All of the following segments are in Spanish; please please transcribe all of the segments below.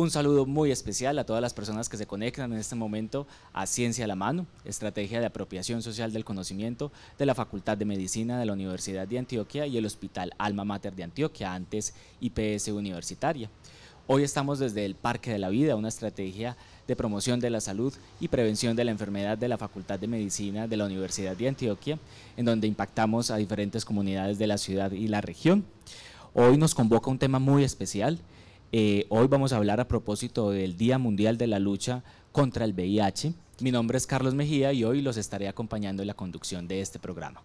Un saludo muy especial a todas las personas que se conectan en este momento a Ciencia a la Mano, Estrategia de Apropiación Social del Conocimiento de la Facultad de Medicina de la Universidad de Antioquia y el Hospital Alma Mater de Antioquia, antes IPS Universitaria. Hoy estamos desde el Parque de la Vida, una estrategia de promoción de la salud y prevención de la enfermedad de la Facultad de Medicina de la Universidad de Antioquia, en donde impactamos a diferentes comunidades de la ciudad y la región. Hoy nos convoca un tema muy especial, eh, hoy vamos a hablar a propósito del Día Mundial de la Lucha contra el VIH. Mi nombre es Carlos Mejía y hoy los estaré acompañando en la conducción de este programa.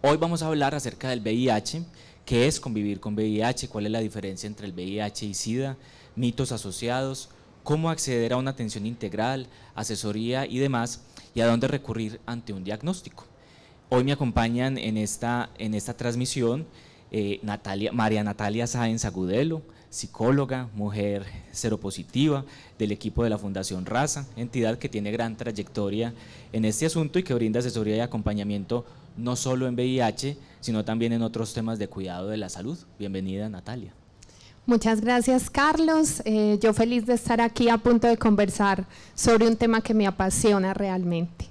Hoy vamos a hablar acerca del VIH, qué es convivir con VIH, cuál es la diferencia entre el VIH y SIDA, mitos asociados, cómo acceder a una atención integral, asesoría y demás, y a dónde recurrir ante un diagnóstico. Hoy me acompañan en esta, en esta transmisión eh, María Natalia Sáenz Agudelo, psicóloga, mujer seropositiva del equipo de la Fundación Raza, entidad que tiene gran trayectoria en este asunto y que brinda asesoría y acompañamiento no solo en VIH, sino también en otros temas de cuidado de la salud. Bienvenida Natalia. Muchas gracias, Carlos. Eh, yo feliz de estar aquí a punto de conversar sobre un tema que me apasiona realmente.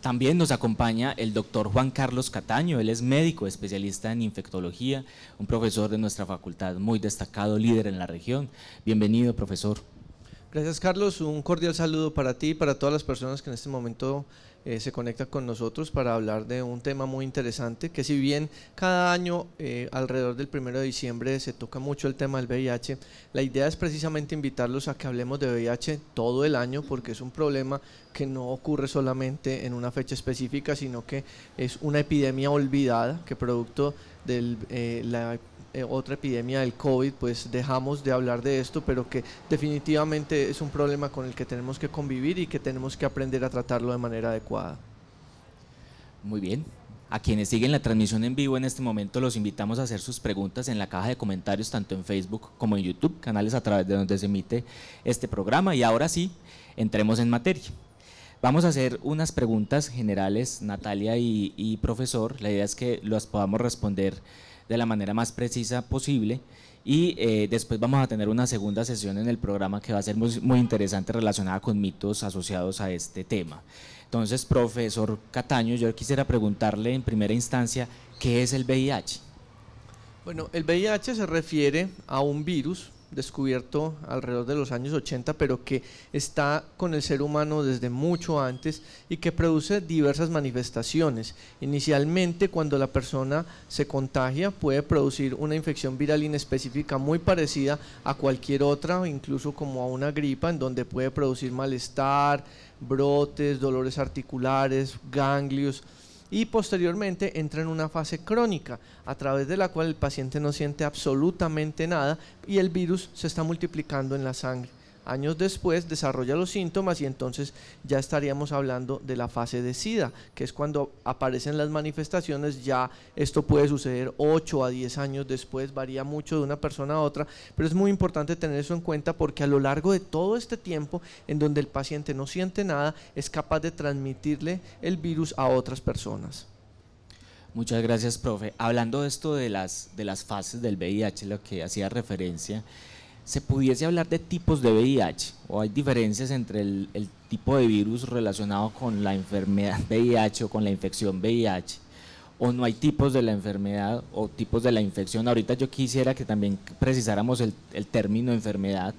También nos acompaña el doctor Juan Carlos Cataño, él es médico especialista en infectología, un profesor de nuestra facultad muy destacado, líder en la región. Bienvenido, profesor. Gracias Carlos, un cordial saludo para ti y para todas las personas que en este momento eh, se conectan con nosotros para hablar de un tema muy interesante, que si bien cada año eh, alrededor del 1 de diciembre se toca mucho el tema del VIH, la idea es precisamente invitarlos a que hablemos de VIH todo el año porque es un problema que no ocurre solamente en una fecha específica, sino que es una epidemia olvidada que producto de eh, la eh, otra epidemia del COVID, pues dejamos de hablar de esto, pero que definitivamente es un problema con el que tenemos que convivir y que tenemos que aprender a tratarlo de manera adecuada. Muy bien. A quienes siguen la transmisión en vivo en este momento los invitamos a hacer sus preguntas en la caja de comentarios tanto en Facebook como en YouTube, canales a través de donde se emite este programa. Y ahora sí, entremos en materia. Vamos a hacer unas preguntas generales, Natalia y, y profesor. La idea es que las podamos responder de la manera más precisa posible. Y eh, después vamos a tener una segunda sesión en el programa que va a ser muy, muy interesante relacionada con mitos asociados a este tema. Entonces, profesor Cataño, yo quisiera preguntarle en primera instancia, ¿qué es el VIH? Bueno, el VIH se refiere a un virus descubierto alrededor de los años 80, pero que está con el ser humano desde mucho antes y que produce diversas manifestaciones. Inicialmente, cuando la persona se contagia, puede producir una infección viral inespecífica muy parecida a cualquier otra, incluso como a una gripa, en donde puede producir malestar, brotes, dolores articulares, ganglios y posteriormente entra en una fase crónica a través de la cual el paciente no siente absolutamente nada y el virus se está multiplicando en la sangre años después desarrolla los síntomas y entonces ya estaríamos hablando de la fase de SIDA, que es cuando aparecen las manifestaciones, ya esto puede suceder 8 a 10 años después, varía mucho de una persona a otra, pero es muy importante tener eso en cuenta porque a lo largo de todo este tiempo en donde el paciente no siente nada, es capaz de transmitirle el virus a otras personas. Muchas gracias, profe. Hablando de esto de las, de las fases del VIH, lo que hacía referencia, se pudiese hablar de tipos de VIH o hay diferencias entre el, tipo de virus relacionado con la enfermedad VIH o con la infección VIH o no hay tipos de la enfermedad o tipos de la infección. Ahorita yo quisiera que también precisáramos el, término enfermedad,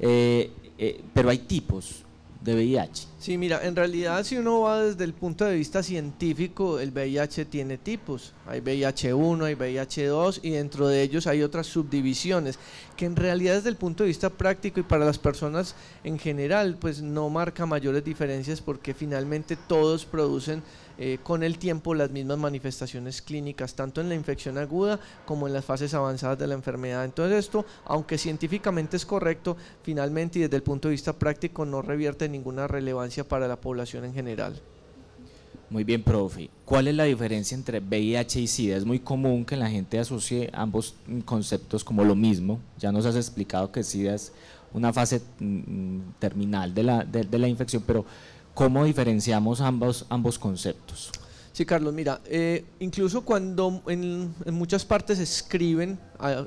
eh, eh, pero hay tipos de VIH. Sí, mira, en realidad si uno va desde el punto de vista científico, el VIH tiene tipos. Hay VIH1, hay VIH2 y dentro de ellos hay otras subdivisiones que en realidad desde el punto de vista práctico y para las personas en general, pues no marca mayores diferencias porque finalmente todos producen eh, con el tiempo las mismas manifestaciones clínicas, tanto en la infección aguda como en las fases avanzadas de la enfermedad. Entonces esto, aunque científicamente es correcto, finalmente y desde el punto de vista práctico no revierte ninguna relevancia para la población en general. Muy bien, profe. ¿Cuál es la diferencia entre VIH y SIDA? Es muy común que la gente asocie ambos conceptos como lo mismo. Ya nos has explicado que SIDA es una fase mm, mm, terminal de la, de la infección, pero ¿Cómo diferenciamos ambos, ambos conceptos? Sí, Carlos, mira, eh, incluso cuando en, en, muchas partes escriben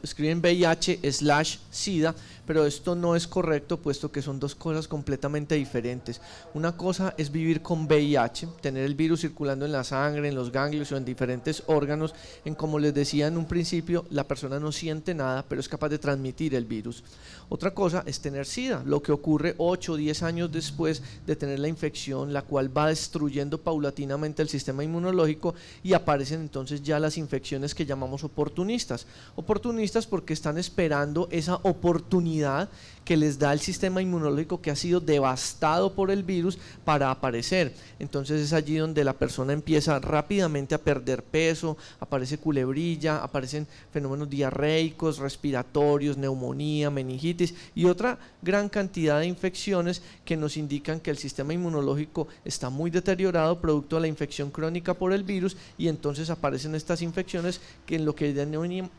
escriben VIH slash SIDA, pero esto no es correcto puesto que son dos cosas completamente diferentes. Una cosa es vivir con VIH, tener el virus circulando en la sangre, en los ganglios o en diferentes órganos, en como les decía en un principio, la persona no siente nada, pero es capaz de transmitir el virus. Otra cosa es tener SIDA, lo que ocurre 8 o 10 años después de tener la infección, la cual va destruyendo paulatinamente el sistema inmunológico y aparecen entonces ya las infecciones que llamamos oportunistas. Oportunistas oportunistas porque están esperando esa oportunidad que les da el sistema inmunológico que ha sido devastado por el virus para aparecer. Entonces es allí donde la persona empieza rápidamente a perder peso, aparece culebrilla, aparecen fenómenos diarreicos, respiratorios, neumonía, meningitis y otra gran cantidad de infecciones que nos indican que el sistema inmunológico está muy deteriorado producto de la infección crónica por el virus y entonces aparecen estas infecciones que en lo que denominan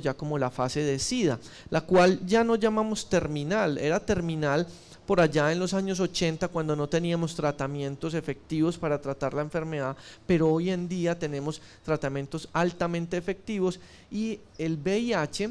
ya como la fase de SIDA, la cual ya no llamamos terminal, era terminal por allá en los años 80 cuando no teníamos tratamientos efectivos para tratar la enfermedad, pero hoy en día tenemos tratamientos altamente efectivos y el VIH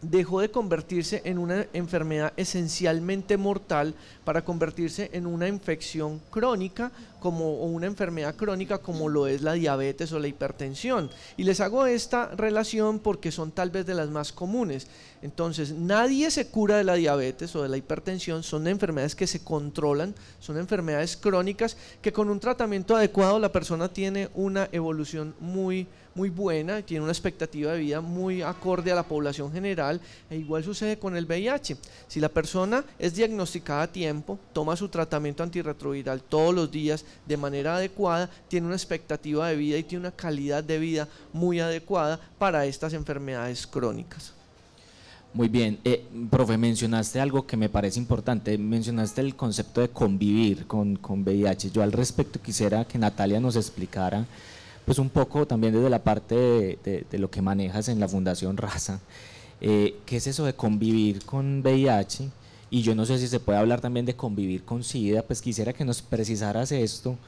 dejó de convertirse en una enfermedad esencialmente mortal para convertirse en una infección crónica como o una enfermedad crónica como lo es la diabetes o la hipertensión. Y les hago esta relación porque son tal vez de las más comunes. Entonces, nadie se cura de la diabetes o de la hipertensión, son enfermedades que se controlan, son enfermedades crónicas que con un tratamiento adecuado la persona tiene una evolución muy muy buena, tiene una expectativa de vida muy acorde a la población general, e igual sucede con el VIH. Si la persona es diagnosticada a tiempo, toma su tratamiento antirretroviral todos los días de manera adecuada, tiene una expectativa de vida y tiene una calidad de vida muy adecuada para estas enfermedades crónicas. Muy bien, eh, profe, mencionaste algo que me parece importante, mencionaste el concepto de convivir con, con VIH. Yo al respecto quisiera que Natalia nos explicara pues un poco también desde la parte de, lo que manejas en la Fundación Raza, que eh, ¿qué es eso de convivir con VIH? Y yo no sé si se puede hablar también de convivir con SIDA, pues quisiera que nos precisaras esto,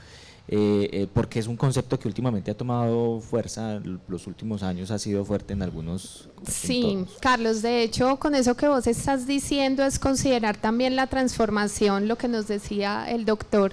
eh, eh, porque es un concepto que últimamente ha tomado fuerza, los últimos años ha sido fuerte en algunos. Sí, Carlos, de hecho, con eso que vos estás diciendo es considerar también la transformación, lo que nos decía el doctor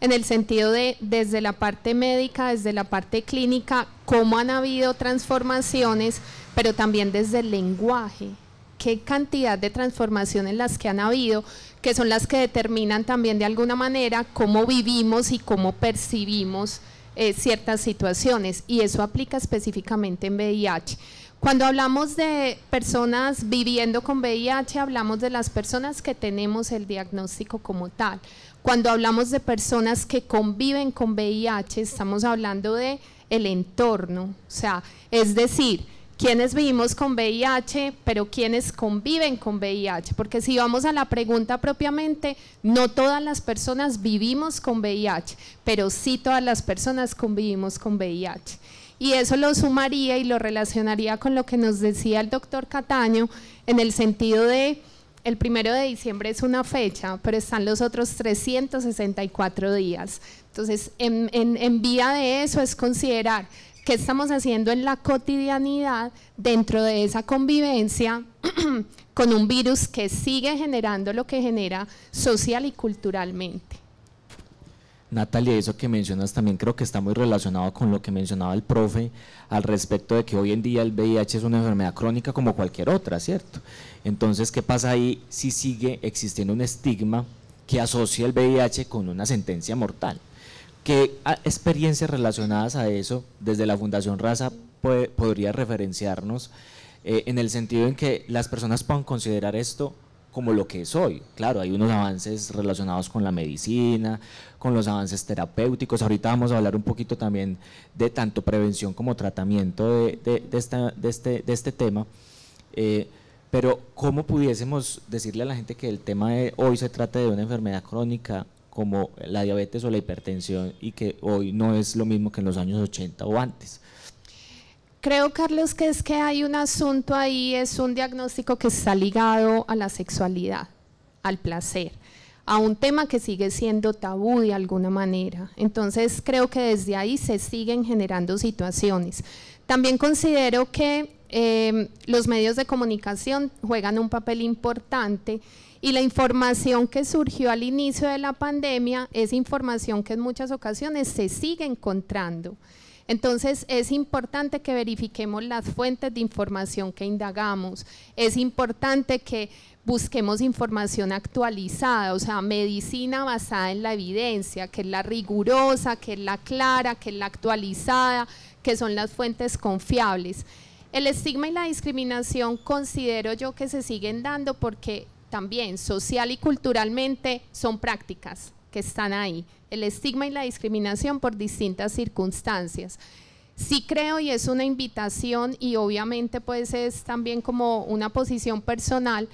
en el sentido de desde la parte médica, desde la parte clínica, cómo han habido transformaciones, pero también desde el lenguaje, qué cantidad de transformaciones las que han habido, que son las que determinan también de alguna manera cómo vivimos y cómo percibimos eh, ciertas situaciones, y eso aplica específicamente en VIH. Cuando hablamos de personas viviendo con VIH, hablamos de las personas que tenemos el diagnóstico como tal. Cuando hablamos de personas que conviven con VIH, estamos hablando de el entorno, o sea, es decir, quienes vivimos con VIH, pero quienes conviven con VIH, porque si vamos a la pregunta propiamente, no todas las personas vivimos con VIH, pero sí todas las personas convivimos con VIH. Y eso lo sumaría y lo relacionaría con lo que nos decía el doctor Cataño en el sentido de el primero de diciembre es una fecha, pero están los otros 364 días. Entonces, en, vía de eso es considerar qué estamos haciendo en la cotidianidad dentro de esa convivencia con un virus que sigue generando lo que genera social y culturalmente. Natalia, eso que mencionas también creo que está muy relacionado con lo que mencionaba el profe al respecto de que hoy en día el VIH es una enfermedad crónica como cualquier otra, ¿cierto? Entonces, ¿qué pasa ahí si sigue existiendo un estigma que asocia el VIH con una sentencia mortal? ¿Qué ah, experiencias relacionadas a eso desde la Fundación Raza podría referenciarnos eh, en el sentido en que las personas puedan considerar esto como lo que es hoy. Claro, hay unos avances relacionados con la medicina, con los avances terapéuticos. Ahorita vamos a hablar un poquito también de tanto prevención como tratamiento de, de, este, este, tema. Eh, pero ¿cómo pudiésemos decirle a la gente que el tema de hoy se trata de una enfermedad crónica como la diabetes o la hipertensión y que hoy no es lo mismo que en los años 80 o antes? creo, Carlos, que es que hay un asunto ahí, es un diagnóstico que está ligado a la sexualidad, al placer, a un tema que sigue siendo tabú de alguna manera. Entonces, creo que desde ahí se siguen generando situaciones. También considero que em, los medios de comunicación juegan un papel importante y la información que surgió al inicio de la pandemia es información que en muchas ocasiones se sigue encontrando. Entonces es importante que verifiquemos las fuentes de información que indagamos, es importante que busquemos información actualizada, o sea, medicina basada en la evidencia, que es la rigurosa, que es la clara, que es la actualizada, que son las fuentes confiables. El estigma y la discriminación considero yo que se siguen dando porque también social y culturalmente son prácticas están ahí, el estigma y la discriminación por distintas circunstancias. Sí creo y es una invitación y obviamente pues es también como una posición personal,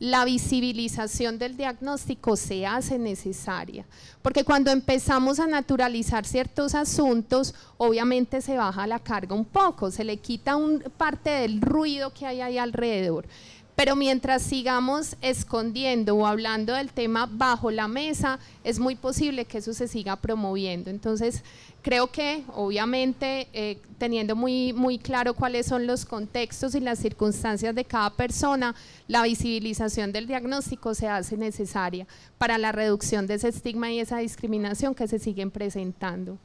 la visibilización del diagnóstico se hace necesaria, porque cuando empezamos a naturalizar ciertos asuntos, obviamente se baja la carga un poco, se le quita un, parte del ruido que hay ahí alrededor. Pero mientras sigamos escondiendo o hablando del tema bajo la mesa, es muy posible que eso se siga promoviendo. Entonces, creo que obviamente eh, teniendo muy, muy claro cuáles son los contextos y las circunstancias de cada persona, la visibilización del diagnóstico se hace necesaria para la reducción de ese estigma y esa discriminación que se siguen presentando.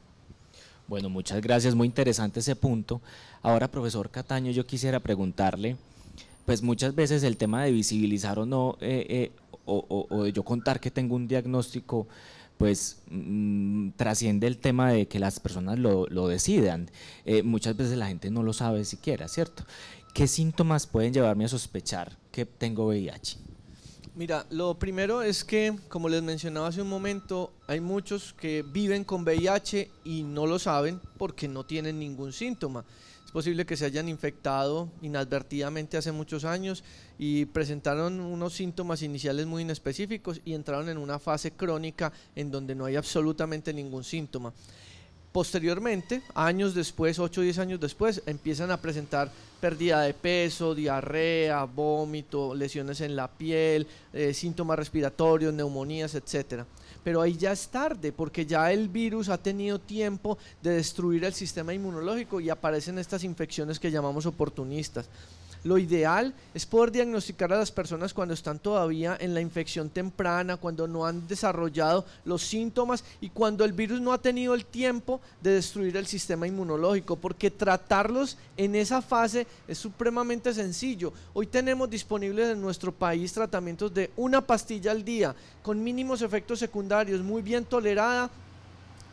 Bueno, muchas gracias, muy interesante ese punto. Ahora, profesor Cataño, yo quisiera preguntarle pues muchas veces el tema de visibilizar o no, eh, eh, o, de yo contar que tengo un diagnóstico, pues mm, trasciende el tema de que las personas lo, decidan. Eh, muchas veces la gente no lo sabe siquiera, ¿cierto? ¿Qué síntomas pueden llevarme a sospechar que tengo VIH? Mira, lo primero es que, como les mencionaba hace un momento, hay muchos que viven con VIH y no lo saben porque no tienen ningún síntoma. Es posible que se hayan infectado inadvertidamente hace muchos años y presentaron unos síntomas iniciales muy inespecíficos y entraron en una fase crónica en donde no hay absolutamente ningún síntoma. Posteriormente, años después, 8 o 10 años después, empiezan a presentar pérdida de peso, diarrea, vómito, lesiones en la piel, eh, síntomas respiratorios, neumonías, etcétera pero ahí ya es tarde, porque ya el virus ha tenido tiempo de destruir el sistema inmunológico y aparecen estas infecciones que llamamos oportunistas. Lo ideal es poder diagnosticar a las personas cuando están todavía en la infección temprana, cuando no han desarrollado los síntomas y cuando el virus no ha tenido el tiempo de destruir el sistema inmunológico, porque tratarlos en esa fase es supremamente sencillo. Hoy tenemos disponibles en nuestro país tratamientos de una pastilla al día, con mínimos efectos secundarios, muy bien tolerada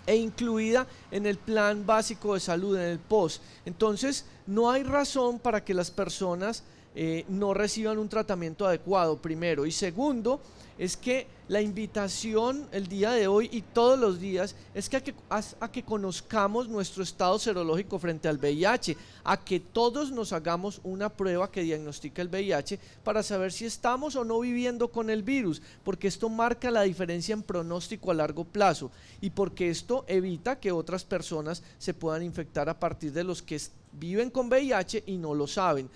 e incluida en el plan básico de salud, en el POS. Entonces, no hay razón para que las personas eh, no reciban un tratamiento adecuado, primero. Y segundo, es que la invitación el día de hoy y todos los días es que a, que a, que conozcamos nuestro estado serológico frente al VIH, a que todos nos hagamos una prueba que diagnostique el VIH para saber si estamos o no viviendo con el virus, porque esto marca la diferencia en pronóstico a largo plazo y porque esto evita que otras personas se puedan infectar a partir de los que viven con VIH y no lo saben.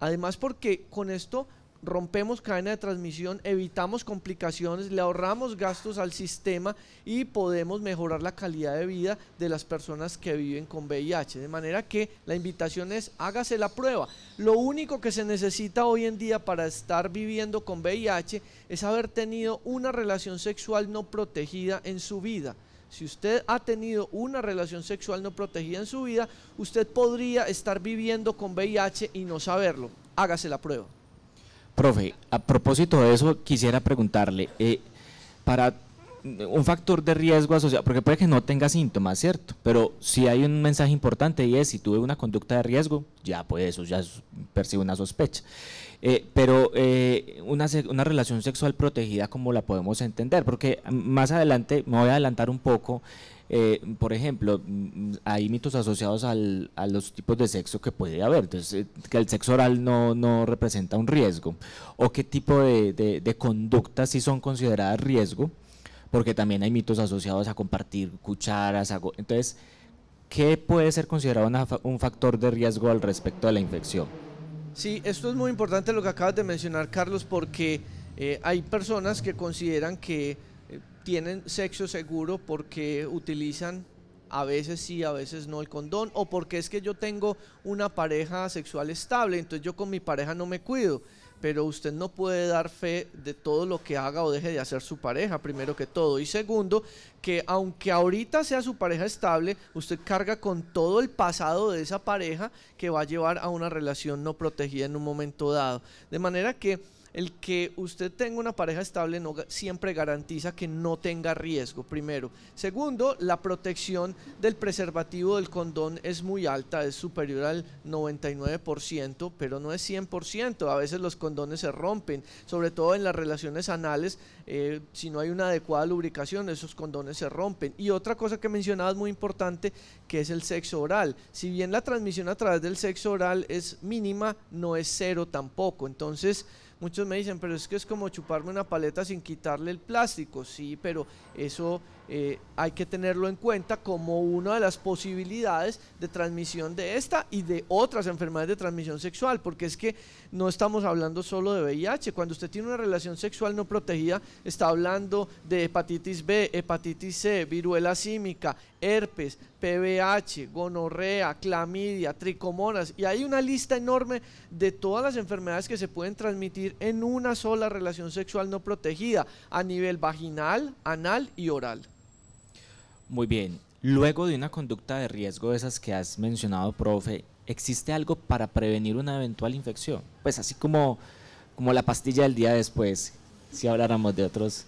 Además porque con esto rompemos cadena de transmisión, evitamos complicaciones, le ahorramos gastos al sistema y podemos mejorar la calidad de vida de las personas que viven con VIH. De manera que la invitación es hágase la prueba. Lo único que se necesita hoy en día para estar viviendo con VIH es haber tenido una relación sexual no protegida en su vida si usted ha tenido una relación sexual no protegida en su vida, usted podría estar viviendo con VIH y no saberlo. Hágase la prueba. Profe, a propósito de eso, quisiera preguntarle, eh, para un factor de riesgo asociado, porque puede que no tenga síntomas, ¿cierto? Pero si hay un mensaje importante y es, si tuve una conducta de riesgo, ya pues eso ya percibe una sospecha. Eh, pero eh, una, relación sexual protegida, como la podemos entender? Porque mm, más adelante, me voy a adelantar un poco, eh, por ejemplo, mm, hay mitos asociados a los tipos de sexo que puede haber, que el sexo oral no, representa un riesgo, o qué tipo de, de, conductas sí son consideradas riesgo, porque también hay mitos asociados a compartir cucharas, entonces, ¿qué puede ser considerado un factor de riesgo al respecto de la infección? Sí, esto es muy importante lo que acabas de mencionar, Carlos, porque eh, hay personas que consideran que eh, tienen sexo seguro porque utilizan a veces sí, a veces no el condón, o porque es que yo tengo una pareja sexual estable, entonces yo con mi pareja no me cuido pero usted no puede dar fe de todo lo que haga o deje de hacer su pareja, primero que todo. Y segundo, que aunque ahorita sea su pareja estable, usted carga con todo el pasado de esa pareja que va a llevar a una relación no protegida en un momento dado. De manera que el que usted tenga una pareja estable no siempre garantiza que no tenga riesgo, primero. Segundo, la protección del preservativo del condón es muy alta, es superior al 99%, pero no es 100%. A veces los condones se rompen, sobre todo en las relaciones anales, eh, si no hay una adecuada lubricación, esos condones se rompen. Y otra cosa que es muy importante, que es el sexo oral. Si bien la transmisión a través del sexo oral es mínima, no es cero tampoco. Entonces, Muchos me dicen, pero es que es como chuparme una paleta sin quitarle el plástico. Sí, pero eso eh, hay que tenerlo en cuenta como una de las posibilidades de transmisión de esta y de otras enfermedades de transmisión sexual, porque es que no estamos hablando solo de VIH, cuando usted tiene una relación sexual no protegida, está hablando de hepatitis B, hepatitis C, viruela símica, herpes, PBH, gonorrea, clamidia, tricomonas, y hay una lista enorme de todas las enfermedades que se pueden transmitir en una sola relación sexual no protegida, a nivel vaginal, anal y oral. Muy bien. Luego de una conducta de riesgo de esas que has mencionado, profe, ¿existe algo para prevenir una eventual infección? Pues así como, como la pastilla del día después, si habláramos de otros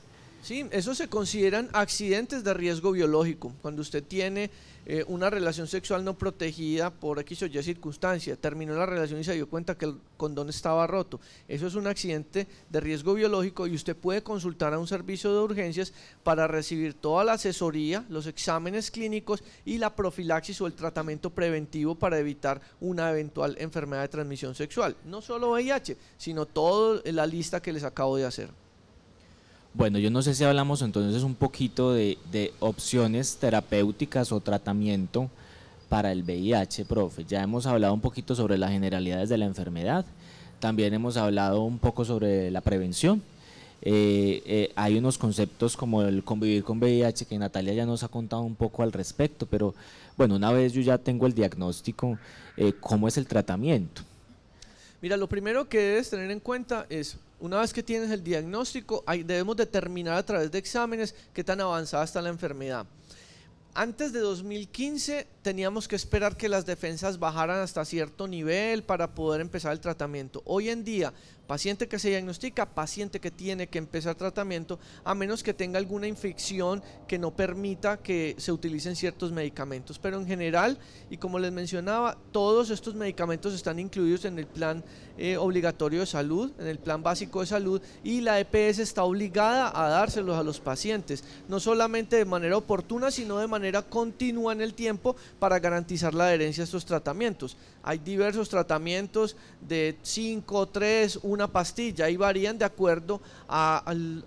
Sí, eso se consideran accidentes de riesgo biológico, cuando usted tiene eh, una relación sexual no protegida por X o Y circunstancia, terminó la relación y se dio cuenta que el condón estaba roto. Eso es un accidente de riesgo biológico y usted puede consultar a un servicio de urgencias para recibir toda la asesoría, los exámenes clínicos y la profilaxis o el tratamiento preventivo para evitar una eventual enfermedad de transmisión sexual. No solo VIH, sino toda la lista que les acabo de hacer. Bueno, yo no sé si hablamos entonces un poquito de, opciones terapéuticas o tratamiento para el VIH, profe. Ya hemos hablado un poquito sobre las generalidades de la enfermedad, también hemos hablado un poco sobre la prevención. Eh, eh, hay unos conceptos como el convivir con VIH que Natalia ya nos ha contado un poco al respecto, pero bueno, una vez yo ya tengo el diagnóstico, eh, ¿cómo es el tratamiento? Mira, lo primero que debes tener en cuenta es una vez que tienes el diagnóstico, debemos determinar a través de exámenes qué tan avanzada está la enfermedad. Antes de 2015 teníamos que esperar que las defensas bajaran hasta cierto nivel para poder empezar el tratamiento. Hoy en día, paciente que se diagnostica, paciente que tiene que empezar tratamiento, a menos que tenga alguna infección que no permita que se utilicen ciertos medicamentos. Pero en general, y como les mencionaba, todos estos medicamentos están incluidos en el plan eh, obligatorio de salud, en el plan básico de salud, y la EPS está obligada a dárselos a los pacientes, no solamente de manera oportuna, sino de manera continua en el tiempo para garantizar la adherencia a estos tratamientos. Hay diversos tratamientos de 5, 3, una pastilla y varían de acuerdo a,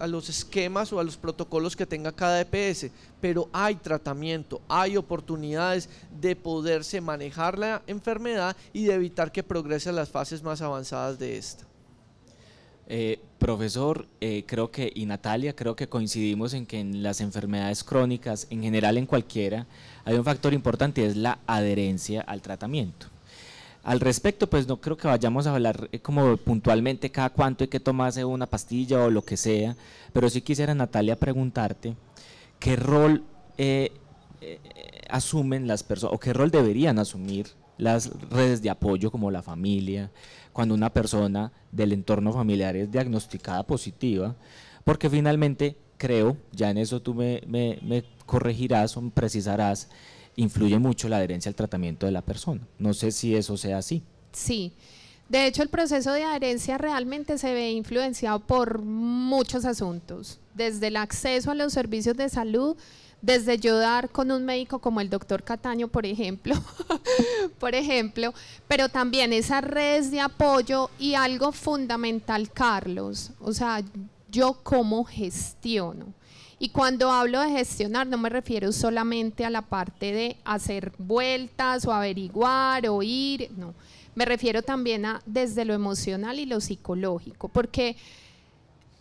los esquemas o a los protocolos que tenga cada EPS, pero hay tratamiento, hay oportunidades de poderse manejar la enfermedad y de evitar que progrese a las fases más avanzadas de esta. Eh, profesor, eh, creo que, y Natalia, creo que coincidimos en que en las enfermedades crónicas, en general en cualquiera, hay un factor importante, es la adherencia al tratamiento. Al respecto, pues no creo que vayamos a hablar eh, como puntualmente cada cuánto hay que tomarse una pastilla o lo que sea, pero sí quisiera, Natalia, preguntarte qué rol eh, eh, asumen las personas o qué rol deberían asumir las redes de apoyo como la familia, cuando una persona del entorno familiar es diagnosticada positiva, porque finalmente creo, ya en eso tú me, me corregirás o precisarás, influye mucho la adherencia al tratamiento de la persona. No sé si eso sea así. Sí. De hecho, el proceso de adherencia realmente se ve influenciado por muchos asuntos, desde el acceso a los servicios de salud, desde yo con un médico como el doctor Cataño, por ejemplo, por ejemplo, pero también esas redes de apoyo y algo fundamental, Carlos, o sea, yo cómo gestiono. Y cuando hablo de gestionar, no me refiero solamente a la parte de hacer vueltas o averiguar o ir, no. Me refiero también a desde lo emocional y lo psicológico, porque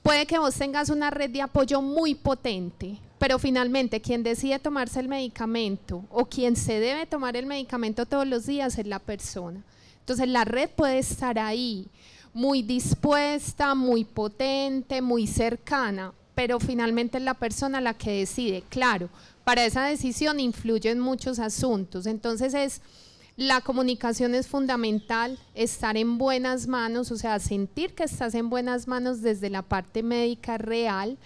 puede que vos tengas una red de apoyo muy potente, pero finalmente quien decide tomarse el medicamento o quien se debe tomar el medicamento todos los días es la persona. Entonces la red puede estar ahí, muy dispuesta, muy potente, muy cercana, pero finalmente es la persona la que decide. Claro, para esa decisión influyen muchos asuntos. Entonces es... La comunicación es fundamental, estar en buenas manos, o sea, sentir que estás en buenas manos desde la parte médica real,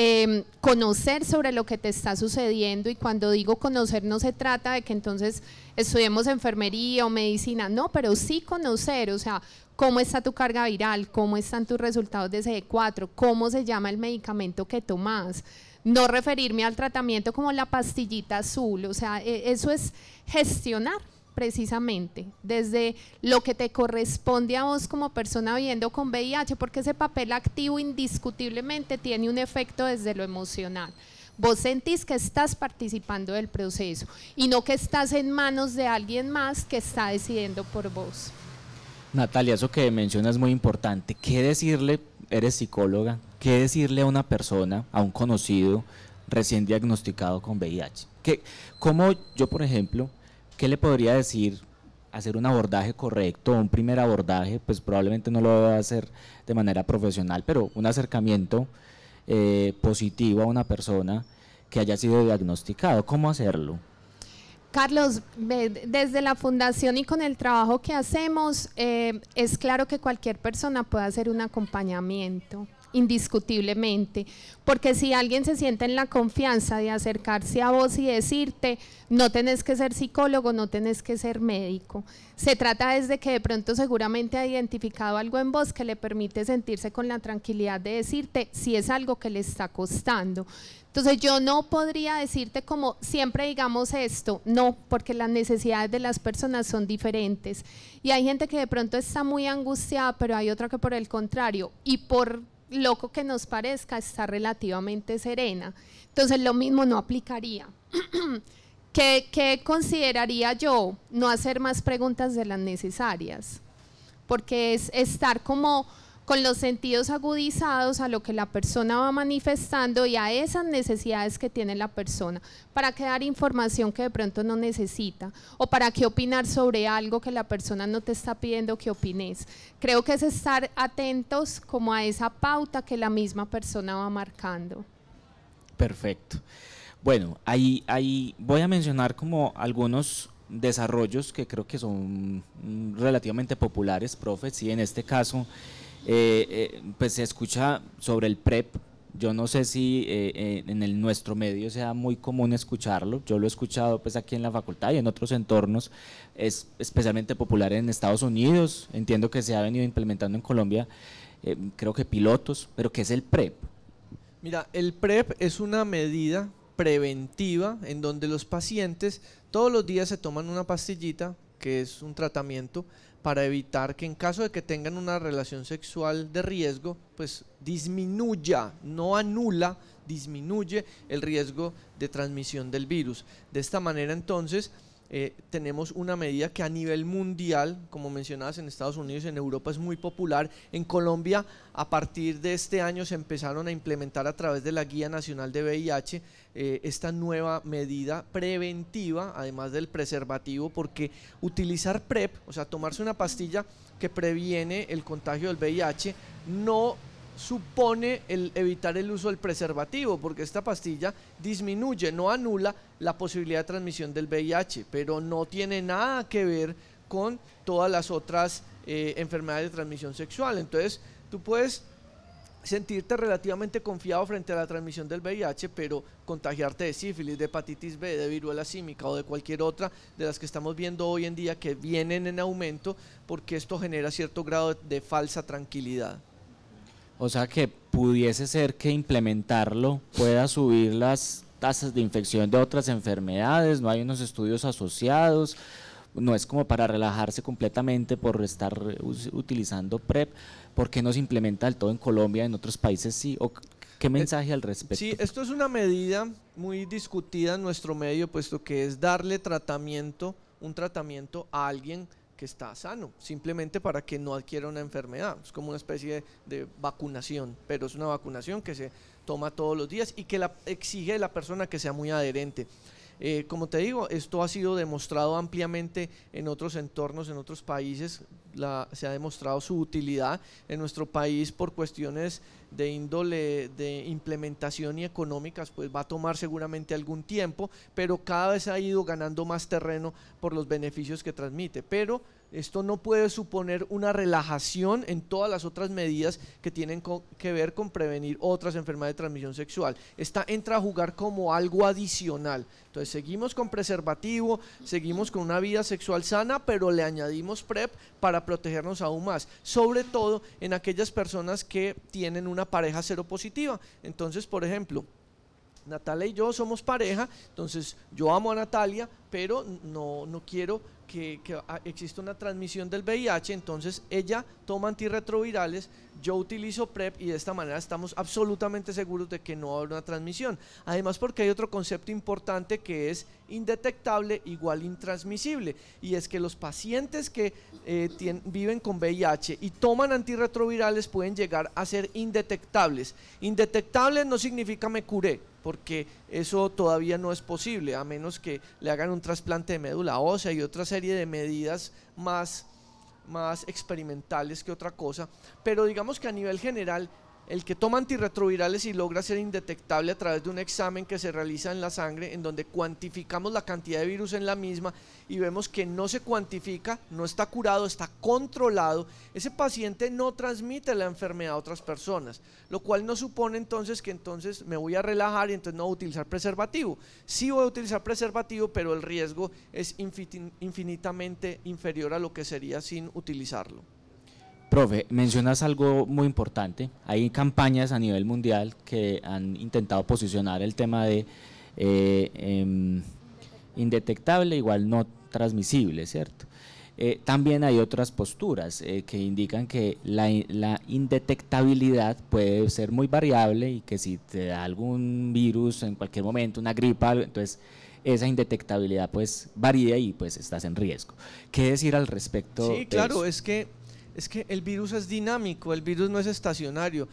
Em, conocer sobre lo que te está sucediendo y cuando digo conocer no se trata de que entonces estudiemos enfermería o medicina, no, pero sí conocer, o sea, cómo está tu carga viral, cómo están tus resultados de CD4, cómo se llama el medicamento que tomas. No referirme al tratamiento como la pastillita azul, o sea, e, eso es gestionar precisamente desde lo que te corresponde a vos como persona viviendo con VIH, porque ese papel activo indiscutiblemente tiene un efecto desde lo emocional. Vos sentís que estás participando del proceso y no que estás en manos de alguien más que está decidiendo por vos. Natalia, eso que mencionas es muy importante. ¿Qué decirle, eres psicóloga, qué decirle a una persona, a un conocido recién diagnosticado con VIH? ¿Qué, ¿Cómo yo, por ejemplo, ¿qué le podría decir? Hacer un abordaje correcto, un primer abordaje, pues probablemente no lo va a hacer de manera profesional, pero un acercamiento eh, positivo a una persona que haya sido diagnosticado. ¿Cómo hacerlo? Carlos, desde la fundación y con el trabajo que hacemos, eh, es claro que cualquier persona puede hacer un acompañamiento indiscutiblemente, porque si alguien se siente en la confianza de acercarse a vos y decirte, no tenés que ser psicólogo, no tenés que ser médico, se trata desde que de pronto seguramente ha identificado algo en vos que le permite sentirse con la tranquilidad de decirte si es algo que le está costando. Entonces yo no podría decirte como siempre digamos esto, no, porque las necesidades de las personas son diferentes. Y hay gente que de pronto está muy angustiada, pero hay otra que por el contrario, y por loco que nos parezca, está relativamente serena. Entonces lo mismo no aplicaría. ¿Qué, consideraría yo? No hacer más preguntas de las necesarias, porque es estar como con los sentidos agudizados a lo que la persona va manifestando y a esas necesidades que tiene la persona, para qué dar información que de pronto no necesita o para qué opinar sobre algo que la persona no te está pidiendo que opines. Creo que es estar atentos como a esa pauta que la misma persona va marcando. Perfecto. Bueno, ahí, voy a mencionar como algunos desarrollos que creo que son mm, relativamente populares, profe, y en este caso eh, eh, pues se escucha sobre el PREP. Yo no sé si eh, en el, nuestro medio sea muy común escucharlo. Yo lo he escuchado pues aquí en la facultad y en otros entornos. Es especialmente popular en Estados Unidos. Entiendo que se ha venido implementando en Colombia, creo que pilotos, pero ¿qué es el PREP? Mira, el PREP es una medida preventiva en donde los pacientes todos los días se toman una pastillita, que es un tratamiento, para evitar que en caso de que tengan una relación sexual de riesgo, pues disminuya, no anula, disminuye el riesgo de transmisión del virus. De esta manera entonces eh, tenemos una medida que a nivel mundial, como mencionabas en Estados Unidos, en Europa es muy popular. En Colombia, a partir de este año se empezaron a implementar a través de la Guía Nacional de VIH eh, esta nueva medida preventiva, además del preservativo, porque utilizar PrEP, o sea, tomarse una pastilla que previene el contagio del VIH, no supone evitar el uso del preservativo, porque esta pastilla disminuye, no anula la posibilidad de transmisión del VIH, pero no tiene nada que ver con todas las otras eh, enfermedades de transmisión sexual. Entonces, tú puedes sentirte relativamente confiado frente a la transmisión del VIH, pero contagiarte de sífilis, de hepatitis B, de viruela símica o de cualquier otra de las que estamos viendo hoy en día que vienen en aumento porque esto genera cierto grado de falsa tranquilidad. O sea que pudiese ser que implementarlo pueda subir las tasas de infección de otras enfermedades, no hay unos estudios asociados, no es como para relajarse completamente por estar utilizando PrEP, ¿por qué no se implementa del todo en Colombia, en otros países sí? ¿O ¿Qué eh, mensaje al respecto? Sí, esto es una medida muy discutida en nuestro medio, puesto que es darle tratamiento, un tratamiento a alguien que está sano, simplemente para que no adquiera una enfermedad. Es como una especie de, vacunación, pero es una vacunación que se toma todos los días y que la exige de la persona que sea muy adherente. Eh, como te digo, esto ha sido demostrado ampliamente en otros entornos, en otros países, se ha demostrado su utilidad en nuestro país por cuestiones de índole de implementación y económicas, pues va a tomar seguramente algún tiempo, pero cada vez ha ido ganando más terreno por los beneficios que transmite. Pero esto no puede suponer una relajación en todas las otras medidas que tienen que ver con prevenir otras enfermedades de transmisión sexual. Esta entra a jugar como algo adicional. Entonces seguimos con preservativo, seguimos con una vida sexual sana, pero le añadimos PrEP para protegernos aún más, sobre todo en aquellas personas que tienen una pareja seropositiva. Entonces, por ejemplo, Natalia y yo somos pareja, entonces yo amo a Natalia, pero no, quiero que, exista una transmisión del VIH, entonces ella toma antirretrovirales, yo utilizo PrEP y de esta manera estamos absolutamente seguros de que no habrá una transmisión. Además porque hay otro concepto importante que es indetectable igual intransmisible y es que los pacientes que eh, viven con VIH y toman antirretrovirales pueden llegar a ser indetectables. Indetectables no significa me curé, porque eso todavía no es posible, a menos que le hagan un trasplante de médula ósea y otra serie de medidas más, más experimentales que otra cosa. Pero digamos que a nivel general el que toma antirretrovirales y logra ser indetectable a través de un examen que se realiza en la sangre, en donde cuantificamos la cantidad de virus en la misma y vemos que no se cuantifica, no está curado, está controlado, ese paciente no transmite la enfermedad a otras personas, lo cual no supone entonces que entonces me voy a relajar y entonces no voy a utilizar preservativo. Sí voy a utilizar preservativo, pero el riesgo es infinitamente inferior a lo que sería sin utilizarlo. Profe, mencionas algo muy importante. Hay campañas a nivel mundial que han intentado posicionar el tema de eh, em, indetectable, igual no transmisible, ¿cierto? Eh, también hay otras posturas eh, que indican que la, indetectabilidad puede ser muy variable y que si te da algún virus en cualquier momento, una gripa, entonces esa indetectabilidad pues varía y pues estás en riesgo. ¿Qué decir al respecto? Sí, claro, es que es que el virus es dinámico, el virus no es estacionario.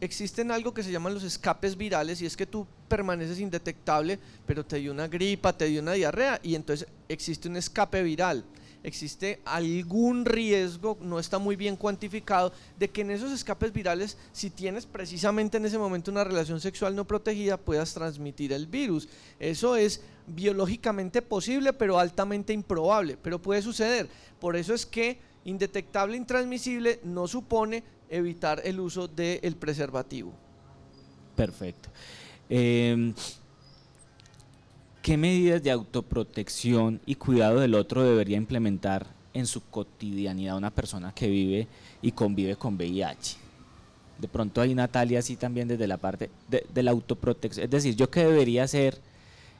existen algo que se llaman los escapes virales y es que tú permaneces indetectable, pero te dio una gripa, te dio una diarrea y entonces existe un escape viral. Existe algún riesgo, no está muy bien cuantificado, de que en esos escapes virales, si tienes precisamente en ese momento una relación sexual no protegida, puedas transmitir el virus. Eso es biológicamente posible, pero altamente improbable, pero puede suceder. Por eso es que Indetectable intransmisible no supone evitar el uso del preservativo. Perfecto. Em, ¿Qué medidas de autoprotección y cuidado del otro debería implementar en su cotidianidad una persona que vive y convive con VIH? De pronto hay Natalia así también desde la parte de, de la autoprotección. Es decir, yo qué debería hacer,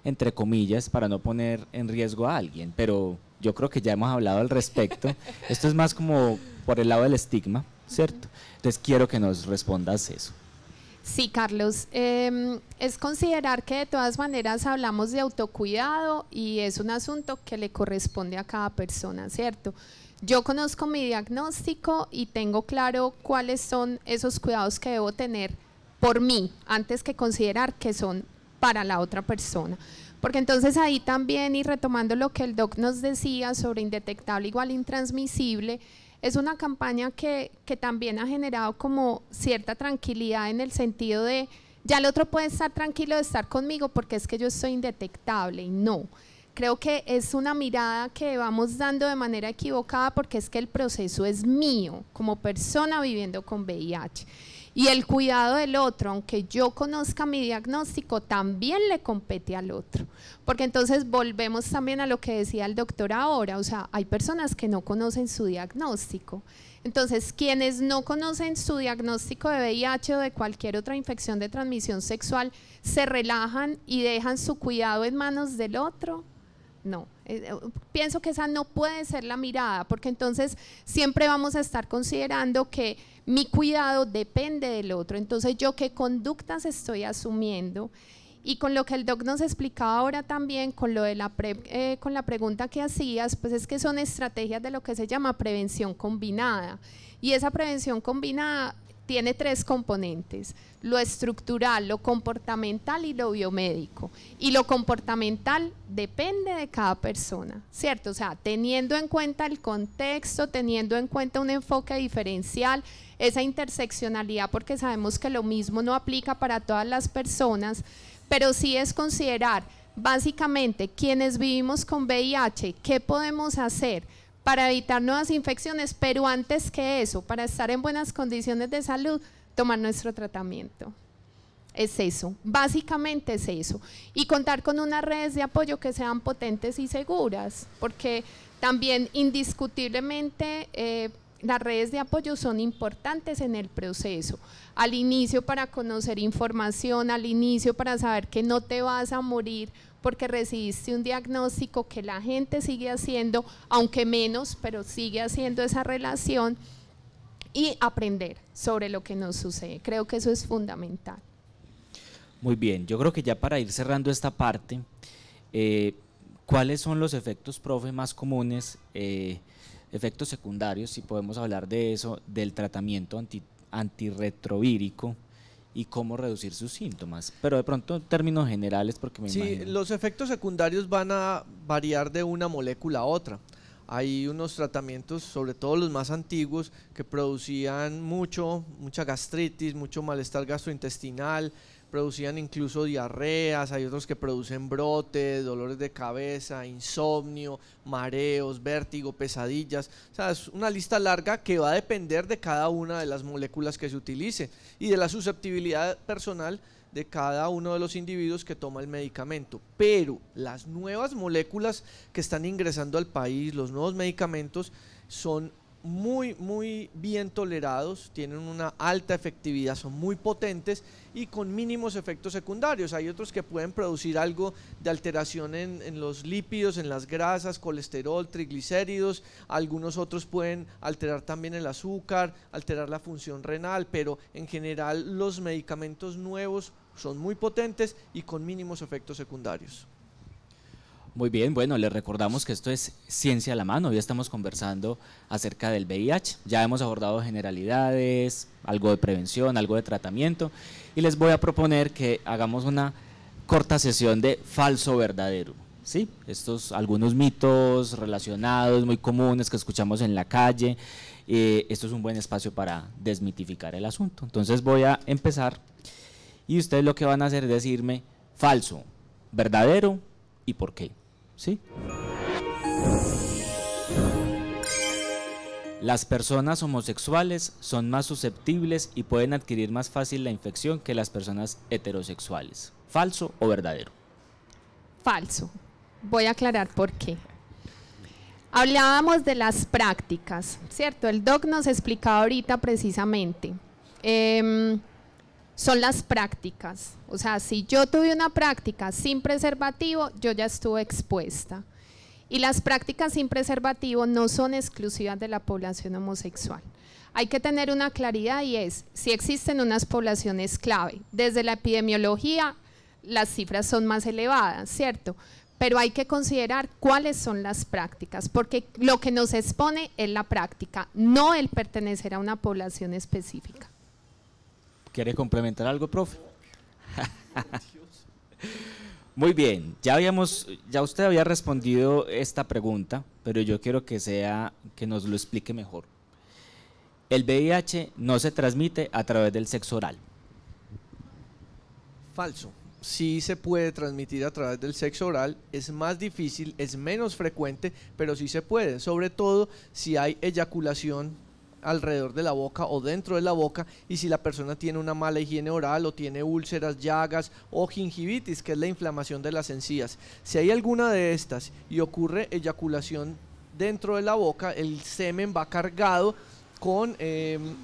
entre comillas, para no poner en riesgo a alguien, pero yo creo que ya hemos hablado al respecto. Esto es más como por el lado del estigma, ¿cierto? Entonces quiero que nos respondas eso. Sí, Carlos, em, es considerar que de todas maneras hablamos de autocuidado y es un asunto que le corresponde a cada persona, ¿cierto? Yo conozco mi diagnóstico y tengo claro cuáles son esos cuidados que debo tener por mí antes que considerar que son para la otra persona. Porque entonces ahí también, y retomando lo que el doc nos decía sobre indetectable igual intransmisible, es una campaña que, que también ha generado como cierta tranquilidad en el sentido de, ya el otro puede estar tranquilo de estar conmigo porque es que yo soy indetectable y no creo que es una mirada que vamos dando de manera equivocada porque es que el proceso es mío como persona viviendo con VIH. Y el cuidado del otro, aunque yo conozca mi diagnóstico, también le compete al otro. Porque entonces volvemos también a lo que decía el doctor ahora, o sea, hay personas que no conocen su diagnóstico. Entonces, quienes no conocen su diagnóstico de VIH o de cualquier otra infección de transmisión sexual, se relajan y dejan su cuidado en manos del otro. No, eh, eh, pienso que esa no puede ser la mirada, porque entonces siempre vamos a estar considerando que mi cuidado depende del otro. Entonces, yo qué conductas estoy asumiendo. Y con lo que el doc nos explicaba ahora también, con lo de la eh, con la pregunta que hacías, pues es que son estrategias de lo que se llama prevención combinada. Y esa prevención combinada tiene tres componentes, lo estructural, lo comportamental y lo biomédico. Y lo comportamental depende de cada persona, ¿cierto? O sea, teniendo en cuenta el contexto, teniendo en cuenta un enfoque diferencial, esa interseccionalidad, porque sabemos que lo mismo no aplica para todas las personas, pero sí es considerar básicamente quienes vivimos con VIH, qué podemos hacer para evitar nuevas infecciones, pero antes que eso, para estar en buenas condiciones de salud, tomar nuestro tratamiento. Es eso, básicamente es eso. Y contar con unas redes de apoyo que sean potentes y seguras, porque también indiscutiblemente eh, las redes de apoyo son importantes en el proceso. Al inicio para conocer información, al inicio para saber que no te vas a morir porque recibiste un diagnóstico que la gente sigue haciendo, aunque menos, pero sigue haciendo esa relación y aprender sobre lo que nos sucede. Creo que eso es fundamental. Muy bien, yo creo que ya para ir cerrando esta parte, eh, ¿cuáles son los efectos, profe, más comunes, eh, efectos secundarios, si podemos hablar de eso, del tratamiento antirretrovírico? y cómo reducir sus síntomas. Pero de pronto en términos generales, porque Sí, los efectos secundarios van a variar de una molécula a otra. Hay unos tratamientos, sobre todo los más antiguos, que producían mucho, mucha gastritis, mucho malestar gastrointestinal, producían incluso diarreas, hay otros que producen brotes, dolores de cabeza, insomnio, mareos, vértigo, pesadillas. O sea, es una lista larga que va a depender de cada una de las moléculas que se utilice y de la susceptibilidad personal de cada uno de los individuos que toma el medicamento. Pero las nuevas moléculas que están ingresando al país, los nuevos medicamentos, son muy, muy bien tolerados, tienen una alta efectividad, son muy potentes y con mínimos efectos secundarios. Hay otros que pueden producir algo de alteración en, en, los lípidos, en las grasas, colesterol, triglicéridos, algunos otros pueden alterar también el azúcar, alterar la función renal, pero en general los medicamentos nuevos son muy potentes y con mínimos efectos secundarios. Muy bien, bueno, les recordamos que esto es Ciencia a la Mano. Hoy estamos conversando acerca del VIH. Ya hemos abordado generalidades, algo de prevención, algo de tratamiento. Y les voy a proponer que hagamos una corta sesión de falso verdadero. ¿sí? Estos algunos mitos relacionados, muy comunes que escuchamos en la calle. Eh, esto es un buen espacio para desmitificar el asunto. Entonces voy a empezar y ustedes lo que van a hacer es decirme falso, verdadero y por qué. ¿Sí? Las personas homosexuales son más susceptibles y pueden adquirir más fácil la infección que las personas heterosexuales. ¿Falso o verdadero? Falso. Voy a aclarar por qué. Hablábamos de las prácticas, ¿cierto? El doc nos explicaba ahorita precisamente. Em, son las prácticas. O sea, si yo tuve una práctica sin preservativo, yo ya estuve expuesta. Y las prácticas sin preservativo no son exclusivas de la población homosexual. Hay que tener una claridad y es, si existen unas poblaciones clave, desde la epidemiología las cifras son más elevadas, ¿cierto? Pero hay que considerar cuáles son las prácticas, porque lo que nos expone es la práctica, no el pertenecer a una población específica. ¿Quiere complementar algo, profe? Muy bien, ya habíamos, ya usted había respondido esta pregunta, pero yo quiero que sea, que nos lo explique mejor. El VIH no se transmite a través del sexo oral. Falso. Sí se puede transmitir a través del sexo oral, es más difícil, es menos frecuente, pero sí se puede, sobre todo si hay eyaculación alrededor de la boca o dentro de la boca y si la persona tiene una mala higiene oral o tiene úlceras, llagas o gingivitis, que es la inflamación de las encías. Si hay alguna de estas y ocurre eyaculación dentro de la boca, el semen va cargado con, em,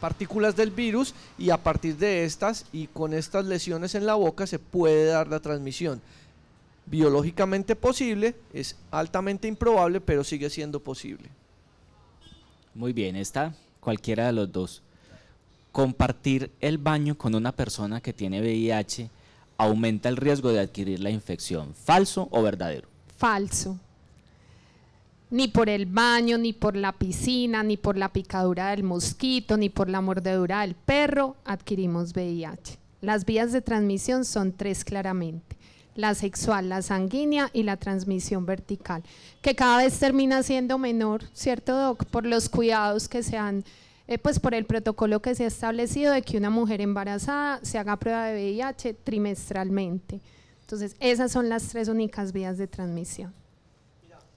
partículas del virus y a partir de estas y con estas lesiones en la boca se puede dar la transmisión. Biológicamente posible, es altamente improbable, pero sigue siendo posible. Muy bien, está cualquiera de los dos. Compartir el baño con una persona que tiene VIH aumenta el riesgo de adquirir la infección. ¿Falso o verdadero? Falso. Ni por el baño, ni por la piscina, ni por la picadura del mosquito, ni por la mordedura del perro adquirimos VIH. Las vías de transmisión son tres claramente la sexual, la sanguínea y la transmisión vertical, que cada vez termina siendo menor, ¿cierto, Doc? Por los cuidados que se han, eh, pues por el protocolo que se ha establecido de que una mujer embarazada se haga prueba de VIH trimestralmente. Entonces, esas son las tres únicas vías de transmisión. una,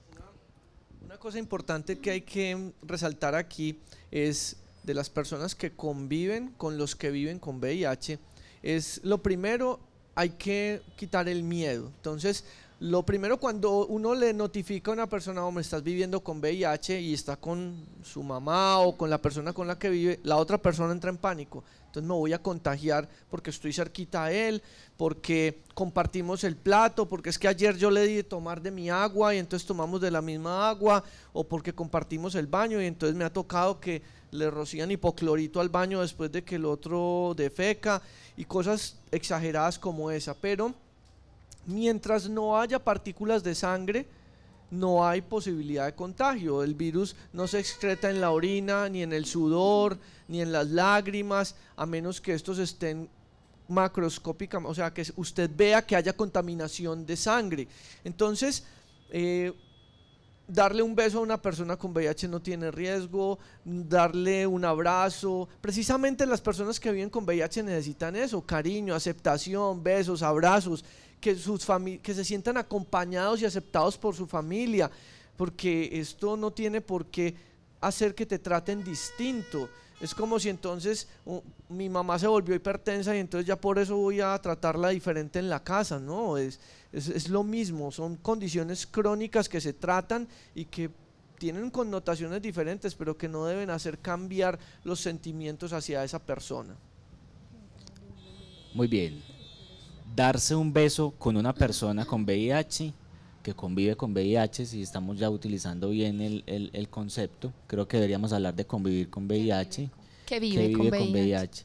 una cosa importante que hay que resaltar aquí es de las personas que conviven con los que viven con VIH, es lo primero hay que quitar el miedo. Entonces, lo primero cuando uno le notifica a una persona, hombre, estás viviendo con VIH y está con su mamá o con la persona con la que vive, la otra persona entra en pánico. Entonces me voy a contagiar porque estoy cerquita a él, porque compartimos el plato, porque es que ayer yo le di de tomar de mi agua y entonces tomamos de la misma agua, o porque compartimos el baño y entonces me ha tocado que le rocían hipoclorito al baño después de que el otro defeca y cosas exageradas como esa. Pero mientras no haya partículas de sangre, no hay posibilidad de contagio. El virus no se excreta en la orina, ni en el sudor, ni en las lágrimas, a menos que estos estén macroscópicamente, o sea, que usted vea que haya contaminación de sangre. Entonces, eh, darle un beso a una persona con VIH no tiene riesgo, darle un abrazo. Precisamente las personas que viven con VIH necesitan eso, cariño, aceptación, besos, abrazos, que, sus que se sientan acompañados y aceptados por su familia, porque esto no tiene por qué hacer que te traten distinto. Es como si entonces mi mamá se volvió hipertensa y entonces ya por eso voy a tratarla diferente en la casa, ¿no? Es, es, lo mismo, son condiciones crónicas que se tratan y que tienen connotaciones diferentes, pero que no deben hacer cambiar los sentimientos hacia esa persona. Muy bien. Darse un beso con una persona con VIH que convive con VIH, si estamos ya utilizando bien el, el, concepto, creo que deberíamos hablar de convivir con VIH. Que vive, con VIH.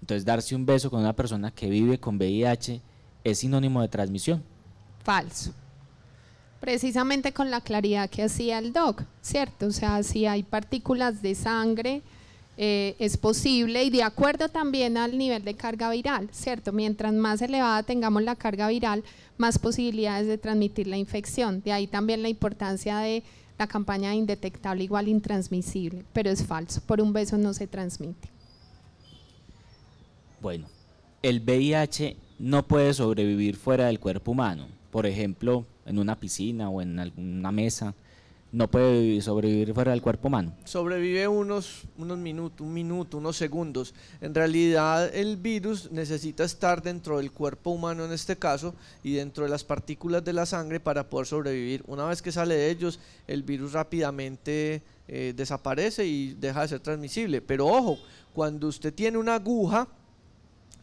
Entonces, darse un beso con una persona que vive con VIH es sinónimo de transmisión. Falso. Precisamente con la claridad que hacía el doc, ¿cierto? O sea, si hay partículas de sangre, eh, es posible y de acuerdo también al nivel de carga viral, ¿cierto? Mientras más elevada tengamos la carga viral, más posibilidades de transmitir la infección. De ahí también la importancia de la campaña indetectable igual intransmisible, pero es falso, por un beso no se transmite. Bueno, el VIH no puede sobrevivir fuera del cuerpo humano. Por ejemplo, en una piscina o en una mesa, no puede sobrevivir fuera del cuerpo humano. Sobrevive unos, unos minutos, un minuto, unos segundos. En realidad el virus necesita estar dentro del cuerpo humano en este caso y dentro de las partículas de la sangre para poder sobrevivir. Una vez que sale de ellos, el virus rápidamente eh, desaparece y deja de ser transmisible. Pero ojo, cuando usted tiene una aguja,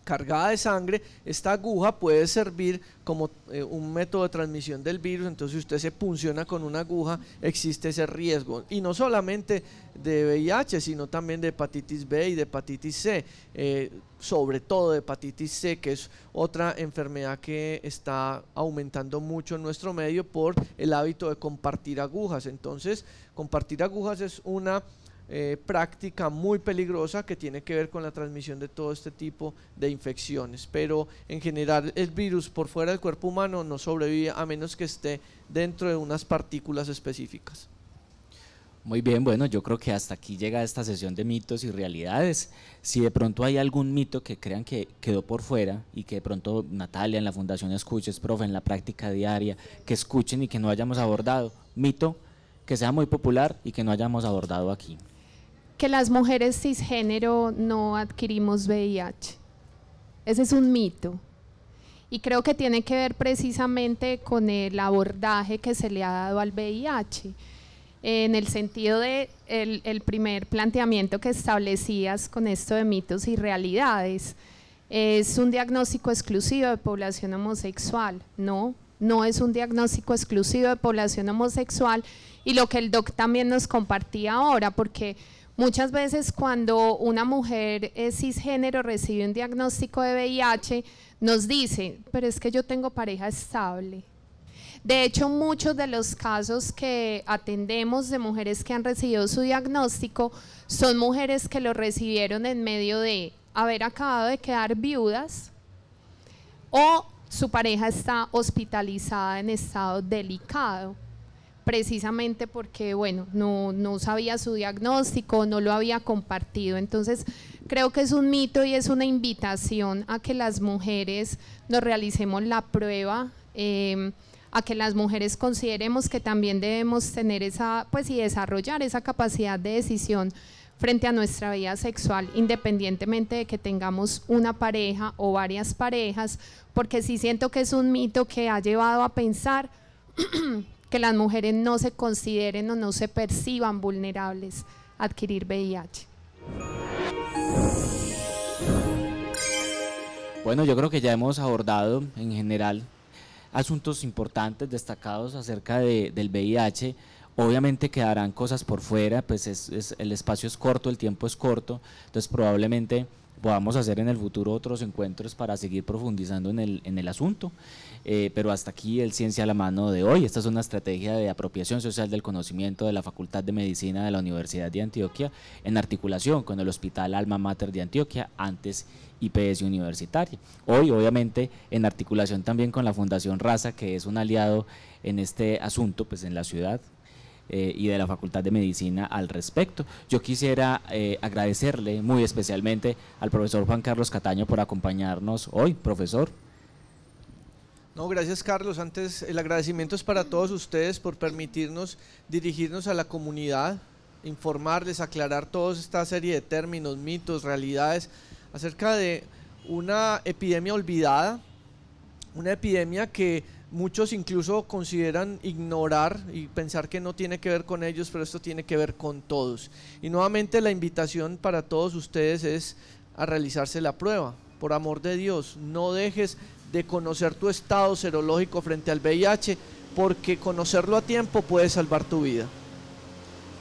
cargada de sangre, esta aguja puede servir como eh, un método de transmisión del virus, entonces si usted se punciona con una aguja, existe ese riesgo. Y no solamente de VIH, sino también de hepatitis B y de hepatitis C, eh, sobre todo de hepatitis C, que es otra enfermedad que está aumentando mucho en nuestro medio por el hábito de compartir agujas. Entonces, compartir agujas es una eh, práctica muy peligrosa que tiene que ver con la transmisión de todo este tipo de infecciones. Pero en general el virus por fuera del cuerpo humano no sobrevive a menos que esté dentro de unas partículas específicas. Muy bien, bueno, yo creo que hasta aquí llega esta sesión de mitos y realidades. Si de pronto hay algún mito que crean que quedó por fuera y que de pronto Natalia en la Fundación Escuches, profe, en la práctica diaria, que escuchen y que no hayamos abordado, mito que sea muy popular y que no hayamos abordado aquí que las mujeres cisgénero no adquirimos VIH. Ese es un mito. Y creo que tiene que ver precisamente con el abordaje que se le ha dado al VIH, en el sentido de primer planteamiento que establecías con esto de mitos y realidades. Es un diagnóstico exclusivo de población homosexual, ¿no? No es un diagnóstico exclusivo de población homosexual y lo que el doc también nos compartía ahora, porque Muchas veces cuando una mujer es cisgénero recibe un diagnóstico de VIH, nos dice, pero es que yo tengo pareja estable. De hecho, muchos de los casos que atendemos de mujeres que han recibido su diagnóstico son mujeres que lo recibieron en medio de haber acabado de quedar viudas o su pareja está hospitalizada en estado delicado precisamente porque, bueno, no, sabía su diagnóstico, no lo había compartido. Entonces, creo que es un mito y es una invitación a que las mujeres nos realicemos la prueba. Em, a que las mujeres consideremos que también debemos tener esa, pues y desarrollar esa capacidad de decisión frente a nuestra vida sexual, independientemente de que tengamos una pareja o varias parejas, porque sí siento que es un mito que ha llevado a pensar que las mujeres no se consideren o no se perciban vulnerables a adquirir VIH. Bueno, yo creo que ya hemos abordado en general asuntos importantes, destacados acerca del VIH. Obviamente quedarán cosas por fuera, pues es, el espacio es corto, el tiempo es corto, entonces probablemente podamos hacer en el futuro otros encuentros para seguir profundizando en en el asunto. Eh, pero hasta aquí el Ciencia a la Mano de hoy. Esta es una estrategia de apropiación social del conocimiento de la Facultad de Medicina de la Universidad de Antioquia en articulación con el Hospital Alma Mater de Antioquia, antes IPS Universitaria. Hoy, obviamente, en articulación también con la Fundación Raza, que es un aliado en este asunto, pues en la ciudad, eh, y de la Facultad de Medicina al respecto. Yo quisiera eh, agradecerle muy especialmente al profesor Juan Carlos Cataño por acompañarnos hoy, profesor. No, gracias Carlos. Antes el agradecimiento es para todos ustedes por permitirnos dirigirnos a la comunidad, informarles, aclarar toda esta serie de términos, mitos, realidades acerca de una epidemia olvidada, una epidemia que muchos incluso consideran ignorar y pensar que no tiene que ver con ellos, pero esto tiene que ver con todos. Y nuevamente la invitación para todos ustedes es a realizarse la prueba. Por amor de Dios, no dejes de conocer tu estado serológico frente al VIH, porque conocerlo a tiempo puede salvar tu vida.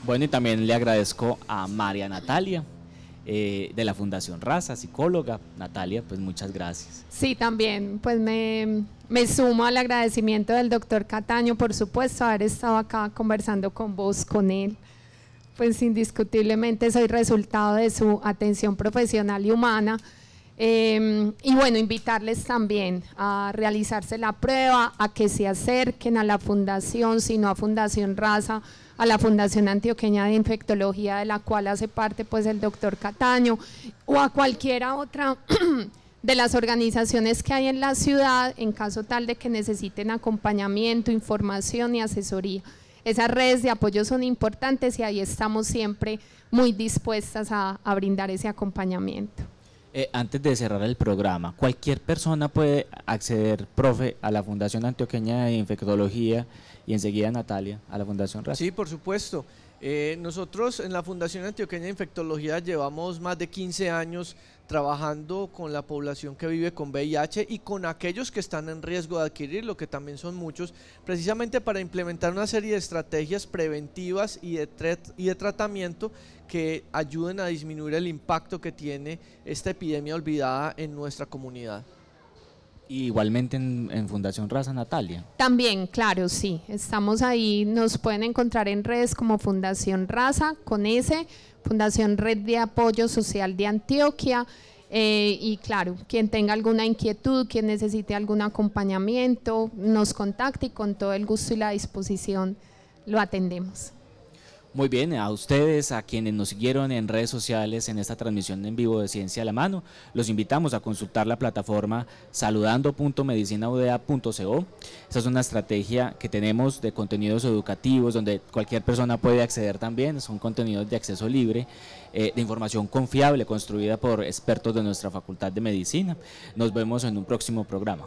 Bueno, y también le agradezco a María Natalia. Eh, de la Fundación Raza, psicóloga. Natalia, pues muchas gracias. Sí, también, pues me, me sumo al agradecimiento del doctor Cataño, por supuesto, haber estado acá conversando con vos, con él pues indiscutiblemente soy resultado de su atención profesional y humana Em, y bueno, invitarles también a realizarse la prueba, a que se acerquen a la fundación, si no a Fundación Raza, a la Fundación Antioqueña de Infectología, de la cual hace parte pues el doctor Cataño, o a cualquiera otra de las organizaciones que hay en la ciudad, en caso tal de que necesiten acompañamiento, información y asesoría. Esas redes de apoyo son importantes y ahí estamos siempre muy dispuestas a brindar ese acompañamiento. Eh, antes de cerrar el programa, cualquier persona puede acceder, profe, a la Fundación Antioqueña de Infectología y enseguida Natalia, a la Fundación RAS. Sí, por supuesto. Eh, nosotros en la Fundación Antioqueña de Infectología llevamos más de 15 años trabajando con la población que vive con VIH y con aquellos que están en riesgo de adquirirlo, que también son muchos, precisamente para implementar una serie de estrategias preventivas y de tratamiento que ayuden a disminuir el impacto que tiene esta epidemia olvidada en nuestra comunidad igualmente en, Fundación Raza Natalia. También, claro, sí. Estamos ahí, nos pueden encontrar en redes como Fundación Raza, con ese, Fundación Red de Apoyo Social de Antioquia. Eh, y claro, quien tenga alguna inquietud, quien necesite algún acompañamiento, nos contacte y con todo el gusto y la disposición lo atendemos. Muy bien, a ustedes, a quienes nos siguieron en redes sociales en esta transmisión en vivo de Ciencia a la Mano, los invitamos a consultar la plataforma saludando.medicinaudea.co. Esa es una estrategia que tenemos de contenidos educativos donde cualquier persona puede acceder también, son contenidos de acceso libre, eh, de información confiable construida por expertos de nuestra Facultad de Medicina. Nos vemos en un próximo programa.